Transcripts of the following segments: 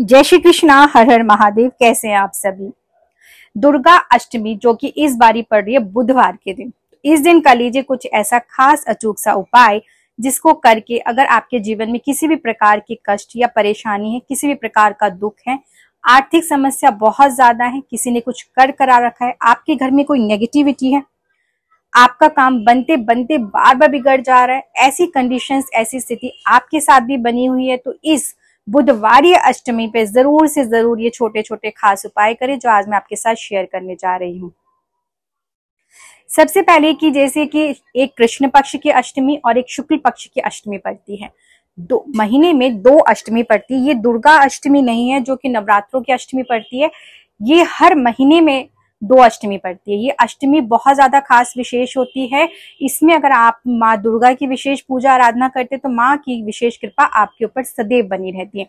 जय श्री कृष्णा हर हर महादेव कैसे हैं आप सभी दुर्गा अष्टमी जो कि इस बारी पड़ रही है बुधवार के दिन इस दिन कर लीजिए कुछ ऐसा खास अचूक सा उपाय जिसको करके अगर आपके जीवन में किसी भी प्रकार की कष्ट या परेशानी है किसी भी प्रकार का दुख है आर्थिक समस्या बहुत ज्यादा है किसी ने कुछ कर करा रखा है आपके घर में कोई नेगेटिविटी है आपका काम बनते बनते बार बार बिगड़ जा रहा है ऐसी कंडीशंस ऐसी स्थिति आपके साथ भी बनी हुई है तो इस बुधवार अष्टमी पे जरूर से जरूर ये छोटे छोटे खास उपाय करें जो आज मैं आपके साथ शेयर करने जा रही हूँ सबसे पहले कि जैसे कि एक कृष्ण पक्ष की अष्टमी और एक शुक्ल पक्ष की अष्टमी पड़ती है दो महीने में दो अष्टमी पड़ती है ये दुर्गा अष्टमी नहीं है जो कि नवरात्रों की अष्टमी पड़ती है ये हर महीने में दो अष्टमी पड़ती है ये अष्टमी बहुत ज्यादा खास विशेष होती है इसमें अगर आप माँ दुर्गा की विशेष पूजा आराधना करते तो माँ की विशेष कृपा आपके ऊपर सदैव बनी रहती है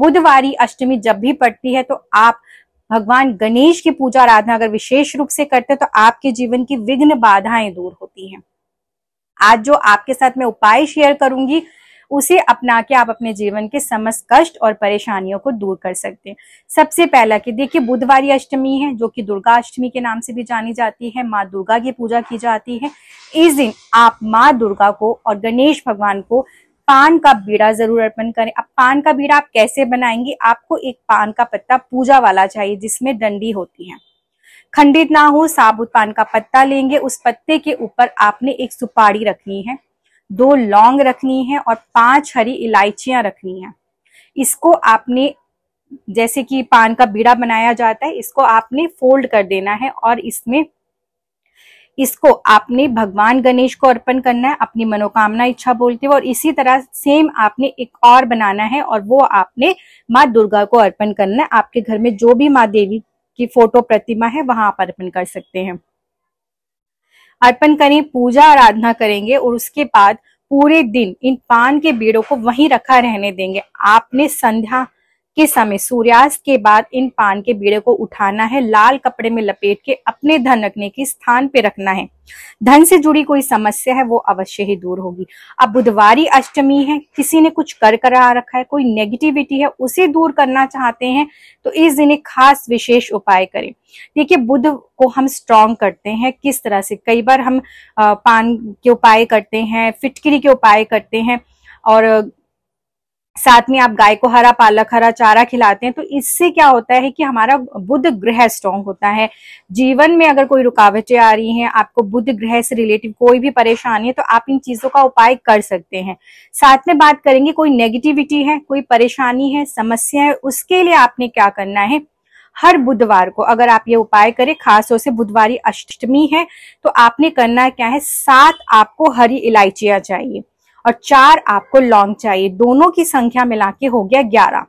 बुधवार अष्टमी जब भी पड़ती है तो आप भगवान गणेश की पूजा आराधना अगर विशेष रूप से करते तो आपके जीवन की विघ्न बाधाएं दूर होती हैं आज जो आपके साथ मैं उपाय शेयर करूंगी उसे अपना के आप अपने जीवन के समस्त कष्ट और परेशानियों को दूर कर सकते हैं सबसे पहला कि देखिए बुधवारी अष्टमी है जो कि दुर्गा अष्टमी के नाम से भी जानी जाती है माँ दुर्गा की पूजा की जाती है इस दिन आप माँ दुर्गा को और गणेश भगवान को पान का बीड़ा जरूर अर्पण करें अब पान का बीड़ा आप कैसे बनाएंगे आपको एक पान का पत्ता पूजा वाला चाहिए जिसमें डंडी होती है खंडित ना हो साबुत पान का पत्ता लेंगे उस पत्ते के ऊपर आपने एक सुपारी रखनी है दो लौंग रखनी है और पांच हरी इलायचियां रखनी है इसको आपने जैसे कि पान का बीड़ा बनाया जाता है इसको आपने फोल्ड कर देना है और इसमें इसको आपने भगवान गणेश को अर्पण करना है अपनी मनोकामना इच्छा बोलते हुए और इसी तरह सेम आपने एक और बनाना है और वो आपने माँ दुर्गा को अर्पण करना है आपके घर में जो भी माँ देवी की फोटो प्रतिमा है वहां आप अर्पण कर सकते हैं अर्पण करें पूजा आराधना करेंगे और उसके बाद पूरे दिन इन पान के बीड़ों को वहीं रखा रहने देंगे आपने संध्या के समय सूर्यास्त के बाद इन पान के बीड़े को उठाना है लाल कपड़े में लपेट के अपने धन रखने के स्थान पे रखना है धन से जुड़ी कोई समस्या है वो अवश्य ही दूर होगी अब बुधवारी अष्टमी है किसी ने कुछ कर करा रखा है कोई नेगेटिविटी है उसे दूर करना चाहते हैं तो इस दिन एक खास विशेष उपाय करें देखिए बुध को हम स्ट्रांग करते हैं किस तरह से कई बार हम पान के उपाय करते हैं फिटकरी के उपाय करते हैं और साथ में आप गाय को हरा पालक हरा चारा खिलाते हैं तो इससे क्या होता है कि हमारा बुद्ध ग्रह स्ट्रांग होता है जीवन में अगर कोई रुकावटें आ रही हैं आपको बुद्ध ग्रह से रिलेटिव कोई भी परेशानी है तो आप इन चीजों का उपाय कर सकते हैं साथ में बात करेंगे कोई नेगेटिविटी है कोई परेशानी है समस्या है उसके लिए आपने क्या करना है हर बुधवार को अगर आप ये उपाय करें खास से बुधवारी अष्टमी है तो आपने करना क्या है सात आपको हरी इलायचियां चाहिए और चार आपको लॉन्ग चाहिए दोनों की संख्या मिला के हो गया ग्यारह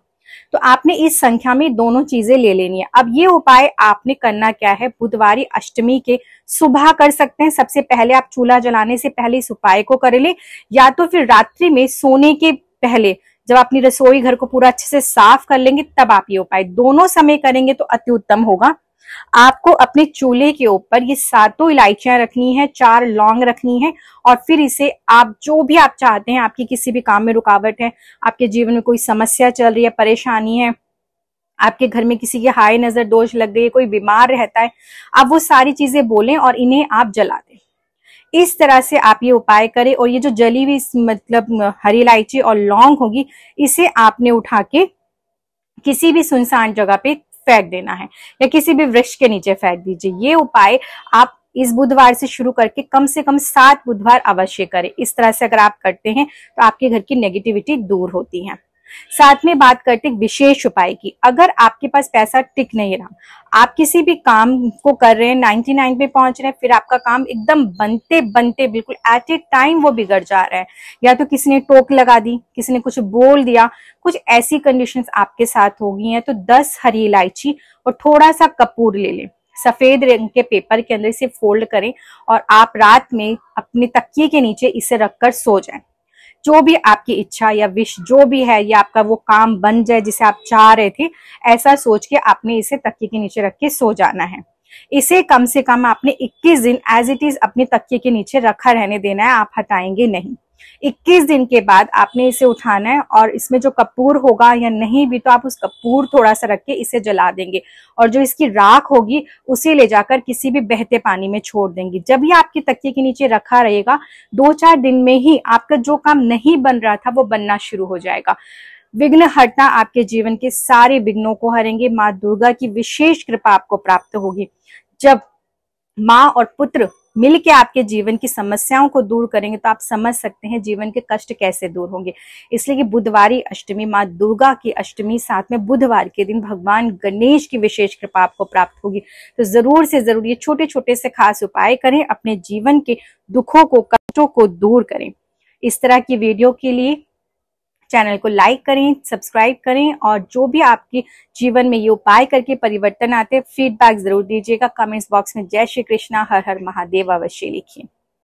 तो आपने इस संख्या में दोनों चीजें ले लेनी है अब ये उपाय आपने करना क्या है बुधवार अष्टमी के सुबह कर सकते हैं सबसे पहले आप चूल्हा जलाने से पहले इस उपाय को कर ले या तो फिर रात्रि में सोने के पहले जब अपनी रसोई घर को पूरा अच्छे से साफ कर लेंगे तब आप ये उपाय दोनों समय करेंगे तो अति उत्तम होगा आपको अपने चूल्हे के ऊपर ये सातों इलायचियां रखनी है चार लौंग रखनी है और फिर इसे आप जो भी आप चाहते हैं आपकी किसी भी काम में रुकावट है आपके जीवन में कोई समस्या चल रही है परेशानी है आपके घर में किसी के हाय नजर दोष लग गई कोई बीमार रहता है आप वो सारी चीजें बोलें और इन्हें आप जला दें इस तरह से आप ये उपाय करें और ये जो जली हुई मतलब हरी इलायची और लौंग होगी इसे आपने उठा के किसी भी सुनसान जगह पे फेंक देना है या किसी भी वृक्ष के नीचे फेंक दीजिए ये उपाय आप इस बुधवार से शुरू करके कम से कम सात बुधवार अवश्य करें इस तरह से अगर आप करते हैं तो आपके घर की नेगेटिविटी दूर होती है साथ में बात करते विशेष उपाय की अगर आपके पास पैसा टिक नहीं रहा आप किसी भी काम को कर रहे हैं नाइनटी नाइन पे पहुंच रहे हैं फिर आपका काम एकदम बनते बनते बिल्कुल एट ए टाइम वो बिगड़ जा रहा है या तो किसी ने टोक लगा दी किसी ने कुछ बोल दिया कुछ ऐसी कंडीशन आपके साथ हो गई है तो दस हरी इलायची और थोड़ा सा कपूर ले लें सफेद रंग के पेपर के अंदर इसे फोल्ड करें और आप रात में अपने तकिए के नीचे इसे रखकर सो जाएं जो भी आपकी इच्छा या विश जो भी है या आपका वो काम बन जाए जिसे आप चाह रहे थे ऐसा सोच के आपने इसे तकिए के नीचे रख के सो जाना है इसे कम से कम आपने 21 दिन एज इट इज अपने तकिए के नीचे रखा रहने देना है आप हटाएंगे नहीं 21 दिन के बाद आपने इसे उठाना है और इसमें जो कपूर होगा या नहीं भी तो आप उस कपूर थोड़ा सा रख के इसे जला देंगे और जो इसकी राख होगी उसे ले जाकर किसी भी बहते पानी में छोड़ देंगे जब ही आपके तकिए के नीचे रखा रहेगा दो चार दिन में ही आपका जो काम नहीं बन रहा था वो बनना शुरू हो जाएगा विघ्न हटना आपके जीवन के सारे विघ्नों को हरेंगे माँ दुर्गा की विशेष कृपा आपको प्राप्त होगी जब माँ और पुत्र मिल के आपके जीवन की समस्याओं को दूर करेंगे तो आप समझ सकते हैं जीवन के कष्ट कैसे दूर होंगे इसलिए कि बुधवारी अष्टमी माँ दुर्गा की अष्टमी साथ में बुधवार के दिन भगवान गणेश की विशेष कृपा आपको प्राप्त होगी तो जरूर से जरूर ये छोटे छोटे से खास उपाय करें अपने जीवन के दुखों को कष्टों को दूर करें इस तरह की वीडियो के लिए चैनल को लाइक करें सब्सक्राइब करें और जो भी आपके जीवन में ये उपाय करके परिवर्तन आते हैं फीडबैक जरूर दीजिएगा कमेंट्स बॉक्स में जय श्री कृष्णा हर हर महादेव अवश्य लिखिए